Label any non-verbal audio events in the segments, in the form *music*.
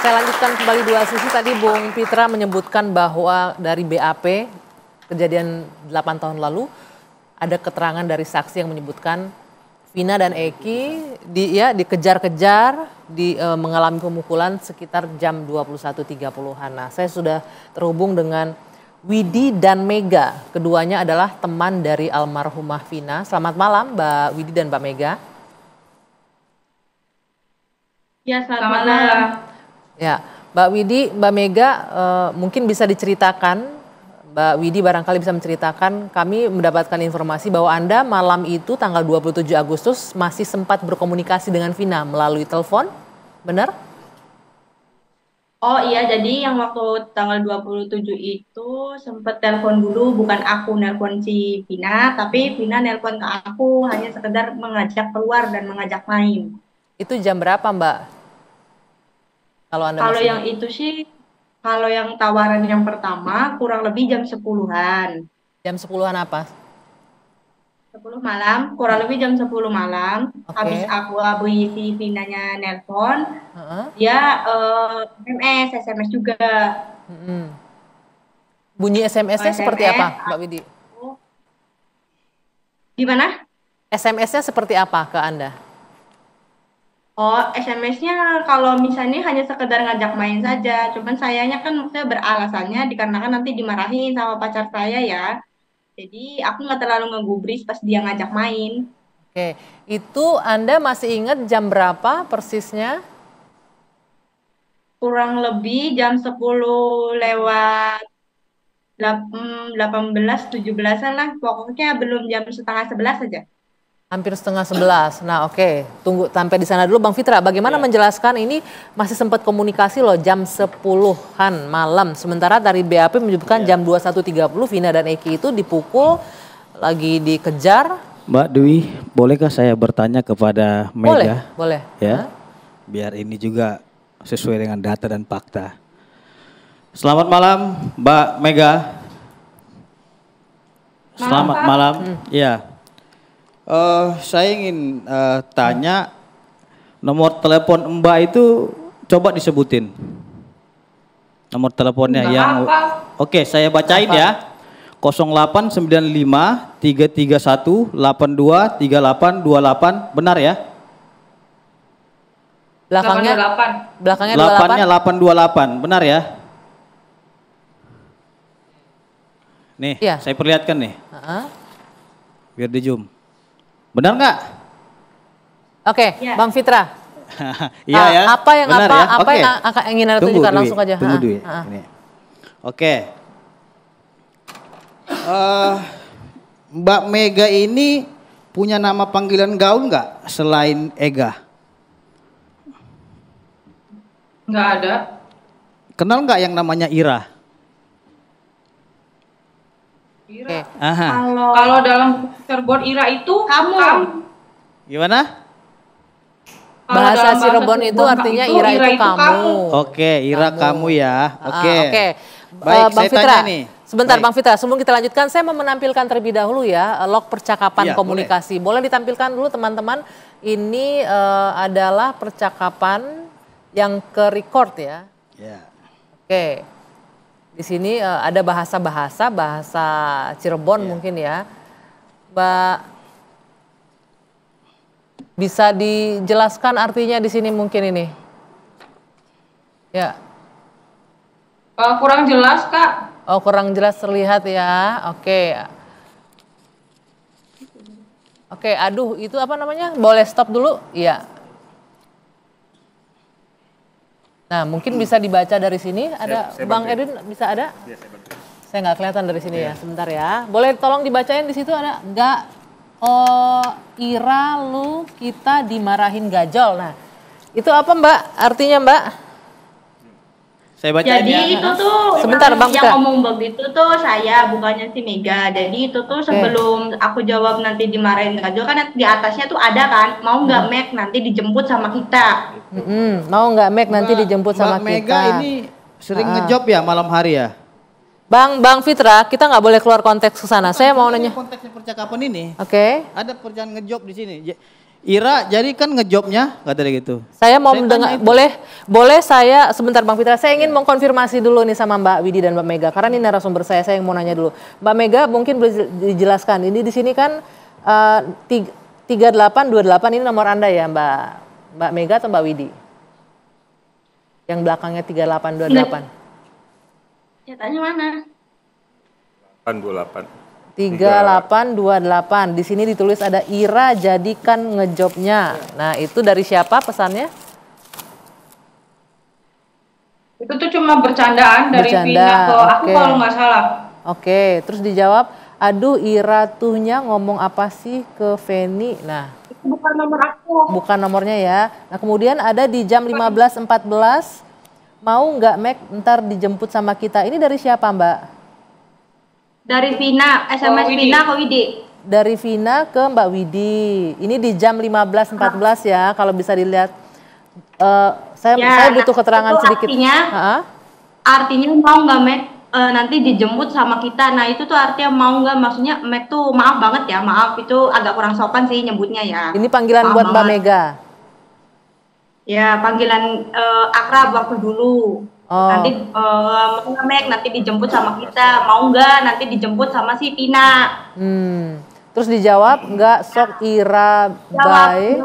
Saya lanjutkan kembali dua sisi tadi Bung Pitra menyebutkan bahwa dari BAP kejadian 8 tahun lalu ada keterangan dari saksi yang menyebutkan Vina dan Eki di ya dikejar-kejar di e, mengalami pemukulan sekitar jam 21.30-an. Nah, saya sudah terhubung dengan Widi dan Mega. Keduanya adalah teman dari almarhumah Vina. Selamat malam Mbak Widi dan Mbak Mega. Ya, selamat, selamat malam. malam. Ya, Mbak Widi, Mbak Mega, uh, mungkin bisa diceritakan Mbak Widi barangkali bisa menceritakan, kami mendapatkan informasi bahwa Anda malam itu tanggal 27 Agustus masih sempat berkomunikasi dengan Vina melalui telepon, benar? Oh iya, jadi yang waktu tanggal 27 itu sempat telepon dulu, bukan aku nelpon si Vina, tapi Vina nelpon ke aku hanya sekedar mengajak keluar dan mengajak main. Itu jam berapa Mbak? Kalau Anda Kalau yang itu sih kalau yang tawaran yang pertama kurang lebih jam sepuluhan. Jam sepuluhan apa? Sepuluh malam, kurang lebih jam sepuluh malam. Okay. Habis aku abu si Vinanya nelpon, uh -huh. dia uh, eh, SMS, SMS juga. Mm -hmm. Bunyi SMS-nya SMS, oh, seperti apa, Mbak Widi? Gimana? SMS-nya seperti apa ke Anda? Oh, SMS-nya kalau misalnya hanya sekedar ngajak main saja, cuman sayanya kan maksudnya beralasannya dikarenakan nanti dimarahin sama pacar saya ya. Jadi aku nggak terlalu ngegubris pas dia ngajak main. Oke, itu Anda masih ingat jam berapa persisnya? Kurang lebih jam 10 lewat 18-17an lah, pokoknya belum jam setengah 11 saja. Hampir setengah sebelas. Nah oke, okay. tunggu sampai di sana dulu Bang Fitra. Bagaimana ya. menjelaskan ini masih sempat komunikasi loh jam sepuluhan malam. Sementara dari BAP menyebutkan ya. jam puluh Vina dan Eki itu dipukul, ya. lagi dikejar. Mbak Dwi, bolehkah saya bertanya kepada Mega? Boleh, boleh. Ya, ha? biar ini juga sesuai dengan data dan fakta. Selamat malam Mbak Mega. Selamat malam. malam. Hmm. Ya, Uh, saya ingin uh, tanya nomor telepon Mbak itu coba disebutin. Nomor teleponnya Mbak yang Oke, okay, saya bacain apa? ya. 0895 331 82 38 28 benar ya? Belakangnya 8. Belakangnya 28. 828 benar ya? Nih, ya. saya perlihatkan nih. Uh -huh. Biar di zoom. Benar nggak? Oke, okay, ya. Bang Fitra. *laughs* iya ah, ya. Apa yang Benar apa ya? apa okay. yang akan ingin Anda tunggu, tunjukkan langsung aja. Tunggu ah. Ah. Oke. Okay. Uh, eh, Mbak Mega ini punya nama panggilan gaul nggak selain Ega? Nggak ada. Kenal nggak yang namanya Ira? Ira. Kalau dalam Cirebon Ira itu kamu. kamu. Gimana? Bahasa Cirebon itu artinya itu, Ira, Ira itu, kamu. kamu. Oke, Ira kamu, kamu ya. Ah, oke. Okay. Uh, Oke. Okay. Baik, uh, Bang saya Fitra. Tanya nih. Sebentar Baik. Bang Fitra, sebelum kita lanjutkan saya mau menampilkan terlebih dahulu ya eh, log percakapan ya, komunikasi. Boleh. boleh ditampilkan dulu teman-teman. Ini uh, adalah percakapan yang ke record ya. Ya. Oke. Okay. Di sini uh, ada bahasa-bahasa, bahasa Cirebon yeah. mungkin ya. Mbak bisa dijelaskan artinya di sini mungkin ini. Ya. Uh, kurang jelas, Kak. Oh, kurang jelas terlihat ya. Oke. Oke, aduh itu apa namanya? Boleh stop dulu? Iya. Nah, mungkin bisa dibaca dari sini. Ada saya, saya Bang Edwin bisa ada? Ya, saya nggak kelihatan dari sini ya. ya. Sebentar ya. Boleh tolong dibacain di situ ada nggak? Oh, Ira lu kita dimarahin gajol. Nah, itu apa Mbak? Artinya Mbak? Saya baca Jadi ya. itu tuh sebentar Bang yang ngomong begitu tuh saya bukannya si Mega. Jadi itu tuh sebelum eh. aku jawab nanti dimarahin Kak Jo kan di atasnya tuh ada kan mau nggak hmm. Mac nanti dijemput sama kita. Hmm, mau nggak Meg nanti dijemput sama Mega kita. Mega ini sering ah. ngejob ya malam hari ya? Bang, Bang Fitra, kita nggak boleh keluar konteks ke sana. Saya mau nanya. Konteksnya percakapan ini. Oke. Okay. Ada perjalanan ngejob di sini. Ira, jadi kan ngejobnya nggak tadi gitu. Saya mau saya kan mendengar, boleh, boleh saya sebentar Bang Fitra, saya ingin ya. mengkonfirmasi dulu nih sama Mbak Widi dan Mbak Mega, karena ini narasumber saya, saya yang mau nanya dulu. Mbak Mega mungkin boleh dijelaskan, ini di sini kan eh, tiga delapan dua delapan ini nomor Anda ya Mbak, Mbak Mega atau Mbak Widi? Yang belakangnya tiga delapan 3828. Ya, tanya mana? Delapan dua delapan. 3828. Di sini ditulis ada Ira jadikan ngejobnya. Nah, itu dari siapa pesannya? Itu tuh cuma bercandaan dari Bercanda. Vina ke aku okay. kalau nggak salah. Oke, okay. terus dijawab, aduh Ira tuhnya ngomong apa sih ke Feni? Nah, itu bukan nomor aku. Bukan nomornya ya. Nah, kemudian ada di jam 15.14, mau nggak Mac ntar dijemput sama kita? Ini dari siapa Mbak? Dari Vina, SMS oh, Vina ke Widi. Dari Vina ke Mbak Widi. Ini di jam 15.14 belas ya, kalau bisa dilihat. Uh, saya, ya, saya butuh nah, keterangan keterangan sedikit. Artinya, artinya mau nggak Mac uh, eh, nanti dijemput sama kita. Nah itu tuh artinya mau nggak? Maksudnya Mac tuh maaf banget ya, maaf itu agak kurang sopan sih nyebutnya ya. Ini panggilan maaf buat banget. Mbak Mega. Ya panggilan uh, akrab waktu dulu. Oh. Nanti uh, mau Mek nanti dijemput sama kita, mau nggak nanti dijemput sama si Tina. Hmm. Terus dijawab nggak sok Ira baik.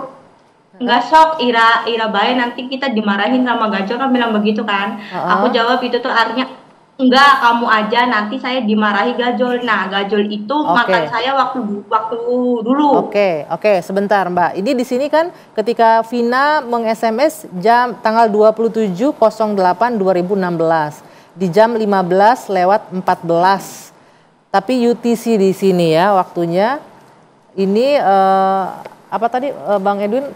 Nggak sok Ira Ira baik nanti kita dimarahin sama Gacor gitu kan bilang begitu kan. Uh -huh. Aku jawab itu tuh artinya enggak kamu aja nanti saya dimarahi gajol nah gajol itu okay. makan saya waktu waktu dulu oke okay, oke okay, sebentar mbak ini di sini kan ketika Vina meng SMS jam tanggal 2708 2016 di jam 15 lewat 14 tapi UTC di sini ya waktunya ini uh, apa tadi uh, Bang Edwin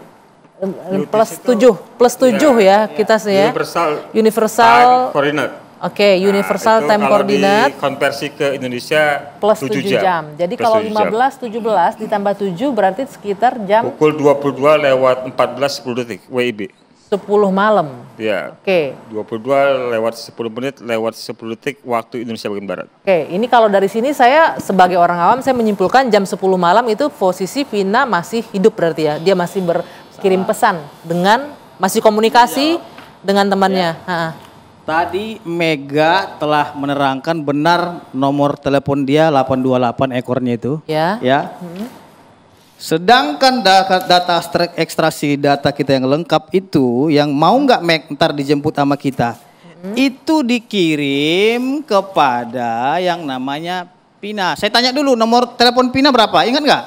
plus tujuh plus tujuh iya, ya, ya, kita sih ya universal universal coordinate Oke, okay, nah, universal nah, time coordinate. konversi ke Indonesia plus 7 jam. jam. Jadi plus kalau 15 jam. 17 ditambah 7 berarti sekitar jam pukul 22 lewat 14 10 detik WIB. 10 malam. Ya. Oke. Okay. 22 lewat 10 menit lewat 10 detik waktu Indonesia bagian barat. Oke, okay. ini kalau dari sini saya sebagai orang awam saya menyimpulkan jam 10 malam itu posisi Vina masih hidup berarti ya. Dia masih berkirim ah. pesan dengan masih komunikasi ya. dengan temannya. Ya. Ha -ha. Tadi Mega telah menerangkan benar nomor telepon dia 828 ekornya itu. Ya. Ya. Hmm. Sedangkan data, data ekstraksi data kita yang lengkap itu yang mau nggak Meg ntar dijemput sama kita. Hmm. Itu dikirim kepada yang namanya Pina. Saya tanya dulu nomor telepon Pina berapa? Ingat nggak?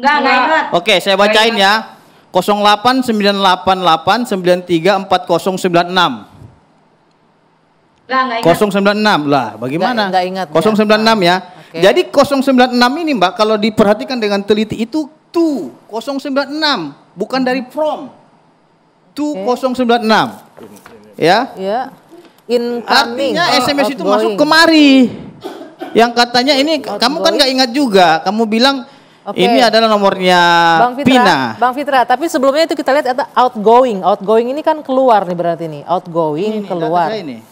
Enggak, enggak ingat. Oke, saya bacain ya. 08988934096. Lah, ingat. 096 lah, bagaimana? Enggak, enggak ingat. 096 ya. Okay. Jadi 096 ini Mbak kalau diperhatikan dengan teliti itu to 096 bukan dari from. To okay. 096. Ya. Ya. Incoming. Artinya SMS oh, itu masuk kemari. Yang katanya ini kamu kan nggak ingat juga. Kamu bilang Okay. Ini adalah nomornya Bang Fitra, Pina. Bang Fitra, tapi sebelumnya itu kita lihat ada outgoing. Outgoing ini kan keluar nih berarti ini Outgoing ini, keluar. Ini.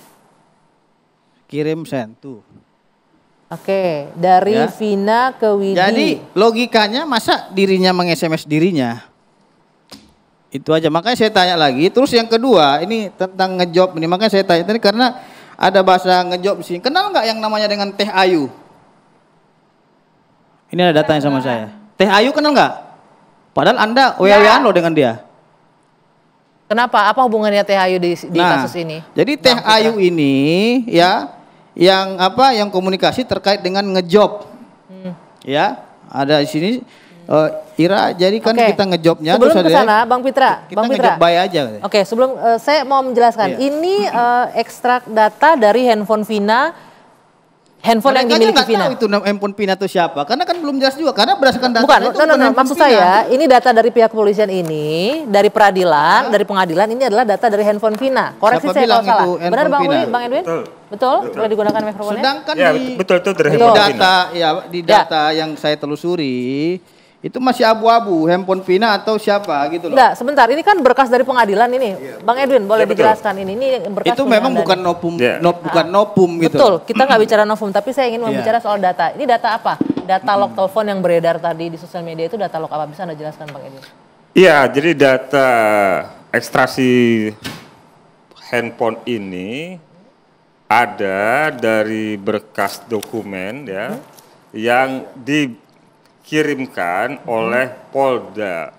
Kirim send tuh. Oke, dari ya. Vina ke Widi. Jadi logikanya masa dirinya meng-SMS dirinya? Itu aja. Makanya saya tanya lagi. Terus yang kedua, ini tentang ngejob ini. Makanya saya tanya tadi karena ada bahasa ngejob di sini. Kenal nggak yang namanya dengan Teh Ayu? Ini ada datanya sama saya. Teh Ayu kenal nggak? Padahal Anda wewean loh dengan dia. Kenapa? Apa hubungannya Teh Ayu di, di nah, kasus ini? Jadi Teh Ayu ini ya yang apa yang komunikasi terkait dengan ngejob. Hmm. Ya, ada di sini uh, Ira, jadi kan okay. kita ngejobnya sebelum terus ada kesana, ya. Bang Pitra, kita Bang Pitra. Oke, okay, sebelum uh, saya mau menjelaskan, yeah. ini uh, ekstrak data dari handphone Vina Handphone Mereka yang dimiliki Vina. Tahu itu handphone Vina itu siapa? Karena kan belum jelas juga. Karena berdasarkan data bukan, itu no, no, bukan no, maksud Pina. saya ini data dari pihak kepolisian ini, dari peradilan, ya. dari pengadilan ini adalah data dari handphone Vina. Koreksi siapa saya kalau salah. Benar Bang Uli, Bang Edwin? Betul. Betul? betul. digunakan mikrofonnya? Sedangkan ya, di betul, betul, betul, di data ya di ya. data ya. yang saya telusuri itu masih abu-abu handphone Vina atau siapa gitu loh. Enggak, sebentar ini kan berkas dari pengadilan ini. Ya. Bang Edwin boleh ya, dijelaskan ini ini berkas Itu memang bukan nopum yeah. nop, bukan ah. nopum gitu. Betul, kita nggak bicara nopum tapi saya ingin yeah. Iya. membicara soal data. Ini data apa? Data log hmm. telepon yang beredar tadi di sosial media itu data log apa? Bisa Anda jelaskan Bang Edwin? Iya, jadi data ekstraksi handphone ini ada dari berkas dokumen ya hmm? yang di dikirimkan hmm. oleh Polda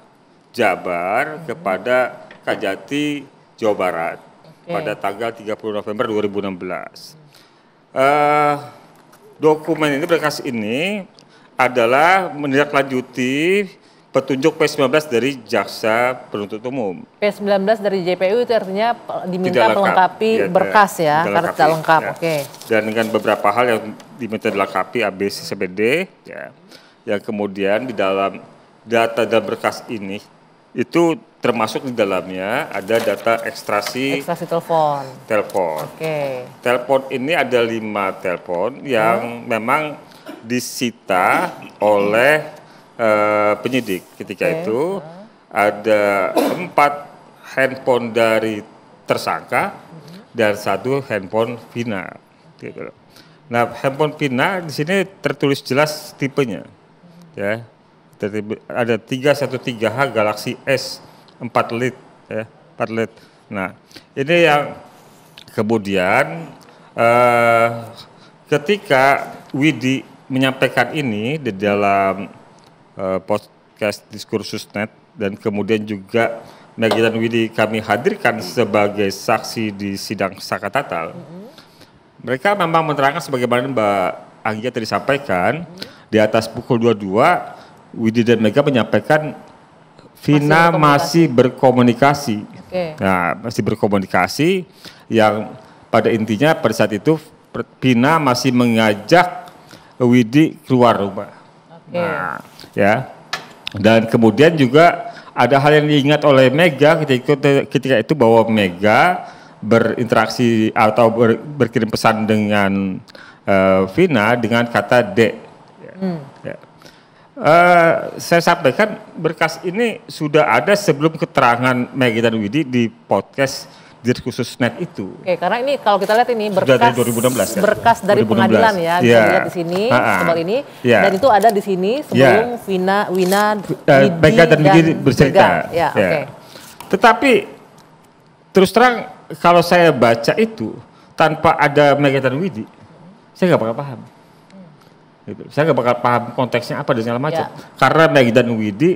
Jabar hmm. kepada Kajati Jawa Barat okay. pada tanggal 30 November 2016. Uh, eh, dokumen ini berkas ini adalah menindaklanjuti petunjuk P19 dari jaksa penuntut umum. P19 dari JPU itu artinya diminta tidak lengkap. melengkapi ya, berkas ya, tidak karena tidak lengkap. Ya. Oke. Okay. Dan dengan beberapa hal yang diminta dilengkapi ABC, CBD ya yang kemudian di dalam data dan berkas ini itu termasuk di dalamnya ada data ekstrasi ekstrasi telepon. Telepon. Oke. Okay. Telepon ini ada lima telepon yang hmm. memang disita oleh uh, penyidik ketika okay. itu hmm. ada empat handphone dari tersangka hmm. dan satu handphone Vina. Gitu nah, handphone Vina di sini tertulis jelas tipenya ya ada tiga H Galaxy S empat lit ya 4 lit nah ini yang kemudian eh, ketika Widi menyampaikan ini di dalam eh, podcast diskursus net dan kemudian juga Maggie dan Widi kami hadirkan sebagai saksi di sidang saka tatal. Mm-hmm. Mereka memang menerangkan sebagaimana Mbak Anggia tadi sampaikan, di atas pukul 22 Widi dan Mega menyampaikan Vina masih berkomunikasi. Masih berkomunikasi. Okay. Nah, masih berkomunikasi yang pada intinya pada saat itu Vina masih mengajak Widi keluar rumah. Okay. Nah, ya. Dan kemudian juga ada hal yang diingat oleh Mega ketika itu, ketika itu bahwa Mega berinteraksi atau ber, berkirim pesan dengan uh, Vina dengan kata D. Hmm. Ya. Uh, saya sampaikan berkas ini sudah ada sebelum keterangan Megi dan Widi di podcast dir khusus net itu. Oke, karena ini kalau kita lihat ini berkas Sudah dari 2016 ya. Berkas dari 2016. pengadilan ya, bisa dilihat ya. lihat di sini sebelum ini ya. dan itu ada di sini ya. sebelum ya. Wina, eh, Wina uh, dan Widi bercerita. Ya, ya. okay. Tetapi terus terang kalau saya baca itu tanpa ada Maggie dan Widi, saya nggak paham. Gitu. Saya nggak bakal paham konteksnya apa dan segala macam. Ya. Karena Megi dan Widi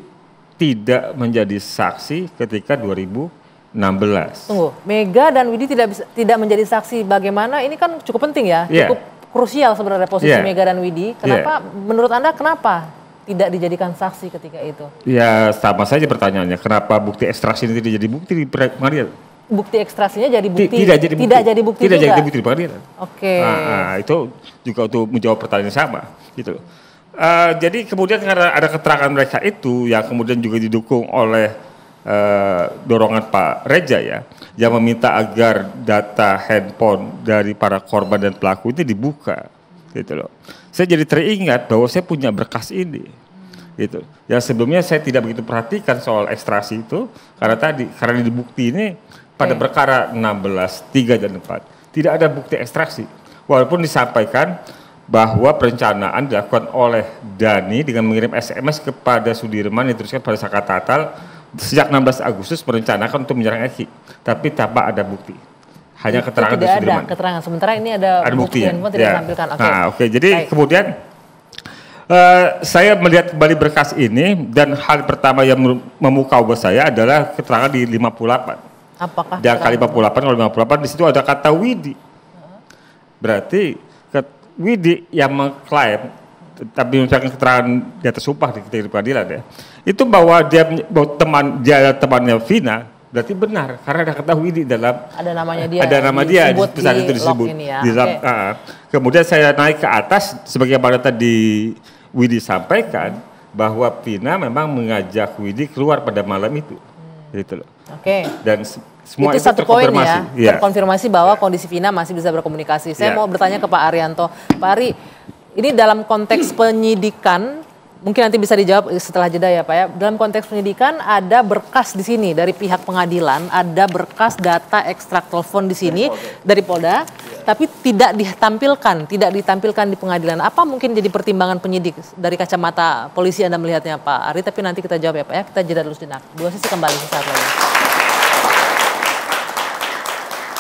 tidak menjadi saksi ketika 2016. Tunggu, Mega dan Widi tidak bisa, tidak menjadi saksi bagaimana? Ini kan cukup penting ya, yeah. cukup krusial sebenarnya posisi yeah. Mega dan Widi. Iya. Kenapa? Yeah. Menurut anda kenapa tidak dijadikan saksi ketika itu? Ya sama saja pertanyaannya. Kenapa bukti ekstraksi ini tidak jadi bukti di pengadilan? bukti ekstrasinya jadi bukti tidak jadi bukti tidak jadi bukti tidak juga. jadi bukti di pengadilan oke okay. nah, ah, itu juga untuk menjawab pertanyaan yang sama gitu uh, jadi kemudian karena ada keterangan mereka itu yang kemudian juga didukung oleh uh, dorongan Pak Reja ya yang meminta agar data handphone dari para korban dan pelaku itu dibuka gitu loh saya jadi teringat bahwa saya punya berkas ini gitu. Yang sebelumnya saya tidak begitu perhatikan soal ekstrasi itu karena tadi karena di ini pada perkara 16, 3 dan 4 tidak ada bukti ekstraksi walaupun disampaikan bahwa perencanaan dilakukan oleh Dani dengan mengirim SMS kepada Sudirman yang diteruskan pada Saka Tatal sejak 16 Agustus merencanakan untuk menyerang Eki tapi tanpa ada bukti hanya itu keterangan tidak Sudirman. ada keterangan sementara ini ada, ada bukti, ya? yang ya? tidak ditampilkan oke okay. nah, oke okay. jadi Baik. kemudian Uh, saya melihat kembali berkas ini dan hal pertama yang memukau buat saya adalah keterangan di 58 Apakah kali 58 kalau 58 di situ ada kata widi. Berarti widi yang mengklaim tapi misalkan keterangan di atas sumpah di pengadilan ya. Itu bahwa dia bahwa teman dia temannya Vina berarti benar karena ada kata Widi dalam ada namanya dia ada nama dia di pesan itu disebut ya. di, okay. uh, ah. kemudian saya naik ke atas sebagai sebagaimana tadi Widi sampaikan bahwa Vina memang mengajak Widi keluar pada malam itu hmm. gitu loh Oke. Okay. Dan se semua itu, itu satu poin ya, yeah. terkonfirmasi bahwa yeah. kondisi Vina masih bisa berkomunikasi. Saya yeah. mau bertanya ke Pak Arianto, Pak Ari, ini dalam konteks penyidikan mungkin nanti bisa dijawab setelah jeda ya Pak ya. Dalam konteks penyidikan ada berkas di sini dari pihak pengadilan, ada berkas data ekstrak telepon di sini dari Polda, dari Polda yeah. tapi tidak ditampilkan, tidak ditampilkan di pengadilan. Apa mungkin jadi pertimbangan penyidik dari kacamata polisi Anda melihatnya Pak Ari? Tapi nanti kita jawab ya Pak ya. Kita jeda dulu sejenak. Dua sisi kembali sesaat lagi.